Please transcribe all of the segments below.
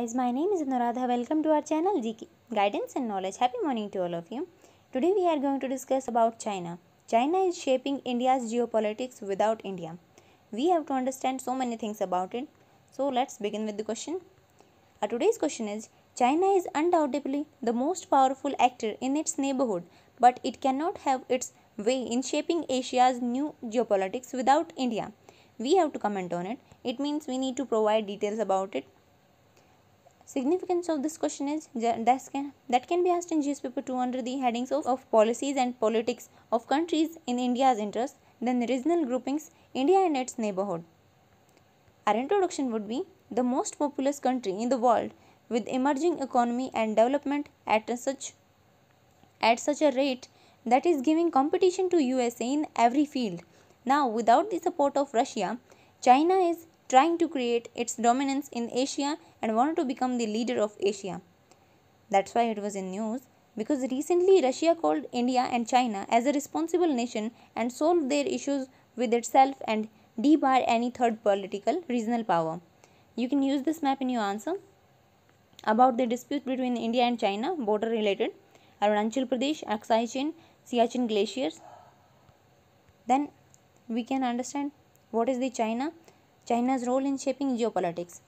guys, my name is Anuradha. Welcome to our channel GK Guidance and Knowledge. Happy morning to all of you. Today we are going to discuss about China. China is shaping India's geopolitics without India. We have to understand so many things about it. So let's begin with the question. Our uh, today's question is China is undoubtedly the most powerful actor in its neighborhood, but it cannot have its way in shaping Asia's new geopolitics without India. We have to comment on it. It means we need to provide details about it Significance of this question is that can, that can be asked in GS paper 2 under the headings of, of policies and politics of countries in India's interest, then regional groupings, India and its neighborhood. Our introduction would be the most populous country in the world with emerging economy and development at such at such a rate that is giving competition to USA in every field. Now, without the support of Russia, China is trying to create its dominance in Asia and wanted to become the leader of Asia. That's why it was in news because recently Russia called India and China as a responsible nation and solved their issues with itself and debar any third political regional power. You can use this map in your answer. About the dispute between India and China, border related, Arunachal Pradesh, Aksai Chin, Siachen glaciers. Then we can understand what is the China China's role in shaping geopolitics.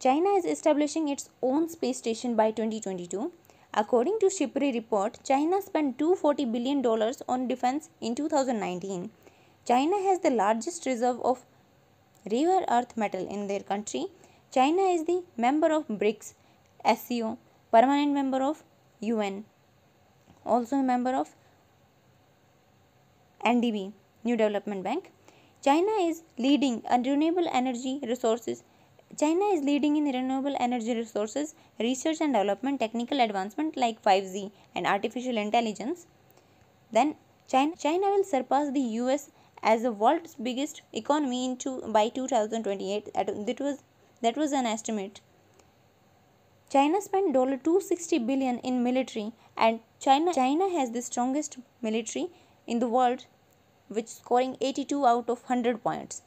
China is establishing its own space station by 2022. According to Shipri report, China spent 240 billion dollars on defense in 2019. China has the largest reserve of rare earth metal in their country. China is the member of BRICS, SEO, permanent member of UN, also a member of NDB, New Development Bank. China is leading in renewable energy resources. China is leading in renewable energy resources, research and development, technical advancement like 5G and artificial intelligence. Then China, China will surpass the US as the world's biggest economy into by 2028. That was, that was an estimate. China spent $260 billion in military and China, China has the strongest military in the world which scoring 82 out of 100 points.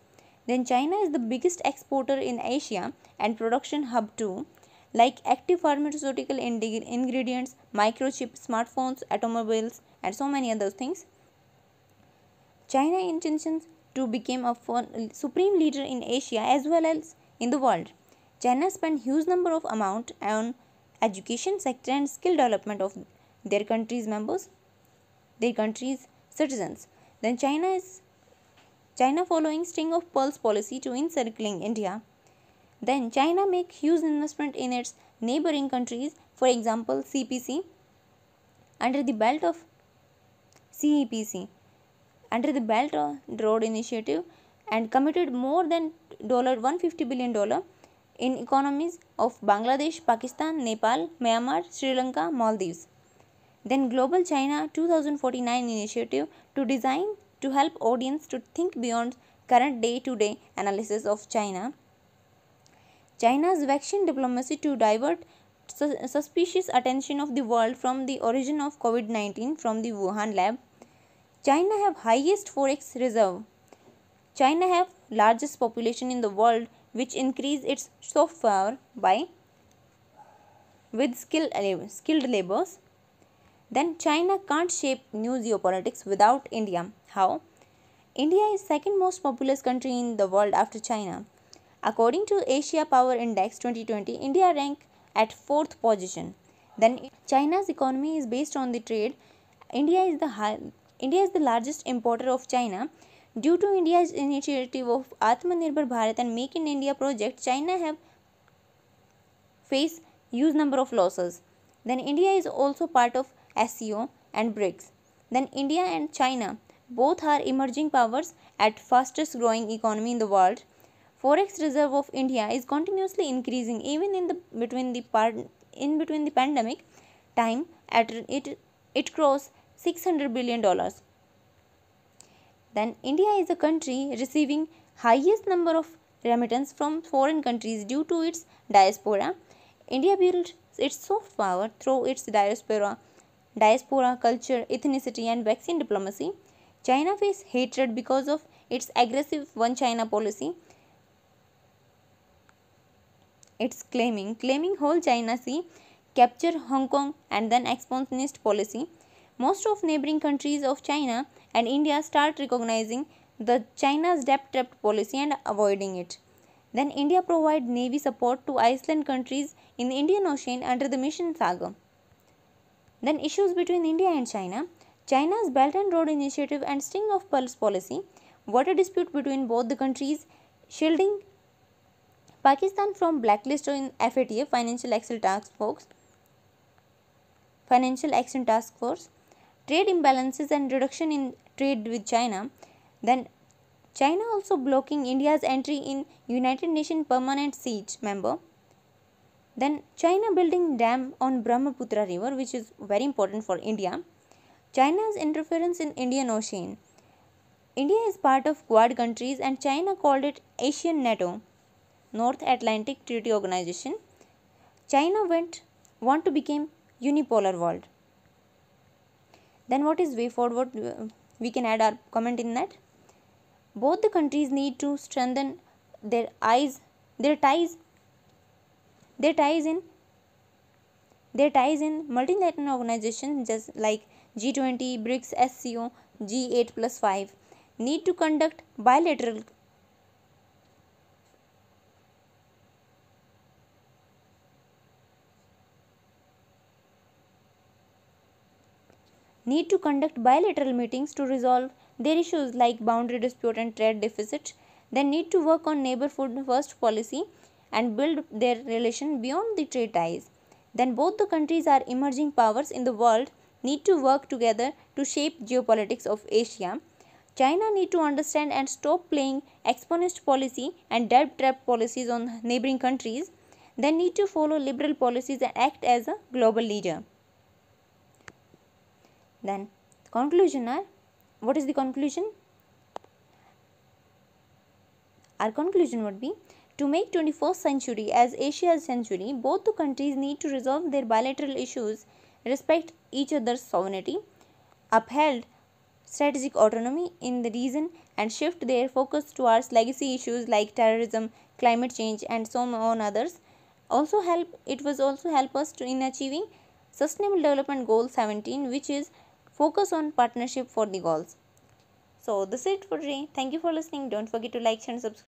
Then China is the biggest exporter in Asia and production hub too, like active pharmaceutical ingredients, microchip, smartphones, automobiles and so many other things. China intentions to become a supreme leader in Asia as well as in the world. China spent huge number of amount on education sector and skill development of their country's members, their country's citizens. Then China is China following string of pearls policy to encircling India. Then China make huge investment in its neighboring countries, for example CPC under the belt of CEPC under the Belt Road Initiative and committed more than $150 billion in economies of Bangladesh, Pakistan, Nepal, Myanmar, Sri Lanka, Maldives. Then Global China 2049 initiative to design to help audience to think beyond current day-to-day -day analysis of China. China's vaccine diplomacy to divert suspicious attention of the world from the origin of COVID-19 from the Wuhan lab. China have highest forex reserve. China have largest population in the world which increase its soft power by with skilled, skilled labors then China can't shape new geopolitics without India. How? India is second most populous country in the world after China. According to Asia Power Index 2020, India ranked at fourth position. Then China's economy is based on the trade. India is the high, India is the largest importer of China. Due to India's initiative of Atmanirbhar Bharat and Make in India project, China have faced huge number of losses. Then India is also part of SEO, and BRICS. Then India and China both are emerging powers at fastest growing economy in the world. Forex reserve of India is continuously increasing even in the between the part, in between the pandemic time at it it crossed 600 billion dollars. Then India is a country receiving highest number of remittance from foreign countries due to its diaspora. India built its soft power through its diaspora diaspora, culture, ethnicity, and vaccine diplomacy. China faces hatred because of its aggressive One China policy. It's claiming, claiming whole China Sea, capture Hong Kong, and then expansionist policy. Most of neighboring countries of China and India start recognizing the China's debt trap policy and avoiding it. Then India provide navy support to Iceland countries in the Indian Ocean under the Mission Saga. Then issues between India and China, China's Belt and Road Initiative and Sting of Pearls policy, water dispute between both the countries, shielding Pakistan from blacklist in FATF Financial Action Task Force, Financial Action Task Force, trade imbalances and reduction in trade with China, then China also blocking India's entry in United Nations permanent siege member. Then China building dam on Brahmaputra river which is very important for India. China's interference in Indian Ocean. India is part of Quad countries and China called it Asian NATO, North Atlantic Treaty Organization. China went want to become unipolar world. Then what is way forward? We can add our comment in that. Both the countries need to strengthen their eyes, their ties their ties in their ties in multinational organizations just like G20, BRICS, SCO, G8 plus 5 need to conduct bilateral need to conduct bilateral meetings to resolve their issues like boundary dispute and trade deficit then need to work on neighborhood first policy and build their relation beyond the trade ties. Then both the countries are emerging powers in the world need to work together to shape geopolitics of Asia. China need to understand and stop playing exponist policy and debt trap policies on neighboring countries. They need to follow liberal policies and act as a global leader. Then conclusion are what is the conclusion? Our conclusion would be to make 21st century as Asia's century, both the countries need to resolve their bilateral issues, respect each other's sovereignty, uphold strategic autonomy in the region and shift their focus towards legacy issues like terrorism, climate change and so on others. Also help it was also help us to in achieving sustainable development goal 17 which is focus on partnership for the goals. So this is it for today. Thank you for listening. Don't forget to like share and subscribe.